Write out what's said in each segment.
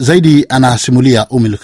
Zaidi anasimulia Umil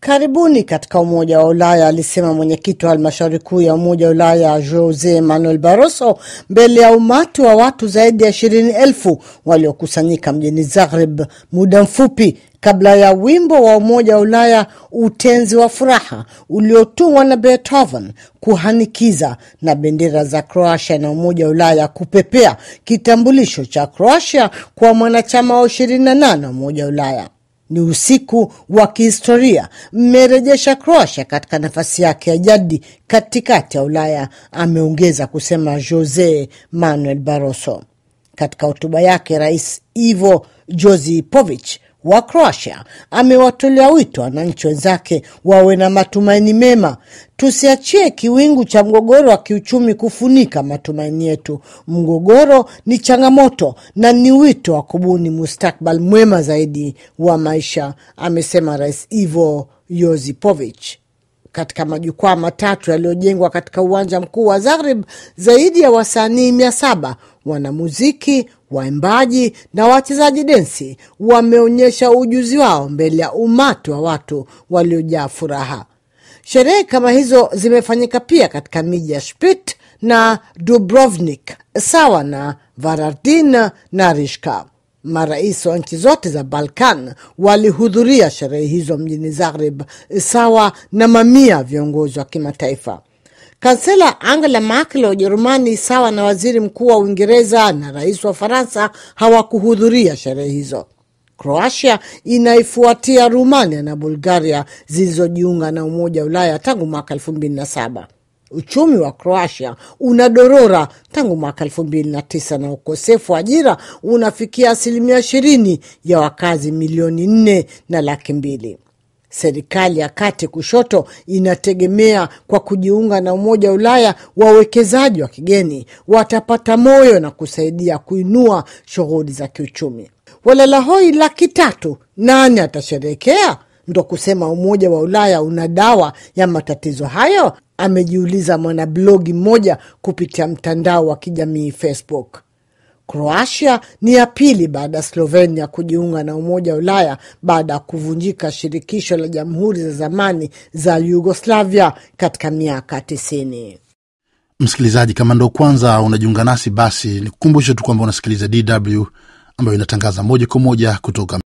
Karibuni katika Umoja wa Ulaya, alisema mwenyekiti wa halmashauri kuu ya Umoja wa Ulaya Jose Manuel Barroso mbele ya umati wa watu zaidi ya ishirini elfu waliokusanyika mjini Zagreb muda mfupi kabla ya wimbo wa Umoja wa Ulaya Utenzi wa Furaha uliotumwa na Beethoven kuhanikiza na bendera za Croatia na Umoja wa Ulaya kupepea kitambulisho cha Croatia kwa mwanachama wa 28 wa Umoja wa Ulaya. Ni usiku wa kihistoria, mmerejesha Croatia katika nafasi yake ya jadi katikati ya Ulaya, ameongeza kusema Jose Manuel Barroso. Katika hotuba yake, Rais Ivo Josipovic wa Croatia amewatolea wito wananchi wenzake wawe na matumaini mema. Tusiachie kiwingu cha mgogoro wa kiuchumi kufunika matumaini yetu. Mgogoro ni changamoto na ni wito wa kubuni mustakbal mwema zaidi wa maisha, amesema Rais Ivo Josipovic katika majukwaa matatu yaliyojengwa katika uwanja mkuu wa Zagreb, zaidi ya wasanii mia saba wanamuziki, waimbaji na wachezaji densi wameonyesha ujuzi wao mbele ya umati wa watu waliojaa furaha. Sherehe kama hizo zimefanyika pia katika miji ya Split na Dubrovnik sawa na varardin na Rishka. Marais wa nchi zote za Balkan walihudhuria sherehe hizo mjini Zagreb, sawa na mamia viongozi wa kimataifa. Kansela Angela Merkel wa Ujerumani sawa na waziri mkuu wa Uingereza na rais wa Faransa hawakuhudhuria sherehe hizo. Kroatia inaifuatia Rumania na Bulgaria zilizojiunga na Umoja wa Ulaya tangu mwaka e27 Uchumi wa Kroatia unadorora tangu mwaka elfu mbili na tisa na ukosefu wa ajira unafikia asilimia ishirini ya wakazi milioni nne na laki mbili. Serikali ya kati kushoto inategemea kwa kujiunga na Umoja wa Ulaya wawekezaji wa kigeni watapata moyo na kusaidia kuinua shughuli za kiuchumi. Walalahoi laki tatu, nani atasherehekea? ndo kusema Umoja wa Ulaya una dawa ya matatizo hayo? Amejiuliza mwanablogi mmoja kupitia mtandao wa kijamii Facebook. croatia ni ya pili baada ya Slovenia kujiunga na Umoja wa Ulaya baada ya kuvunjika shirikisho la jamhuri za zamani za Yugoslavia katika miaka tisini. Msikilizaji, kama ndo kwanza unajiunga nasi, basi ni kukumbushe tu kwamba unasikiliza DW ambayo inatangaza moja kwa moja kutoka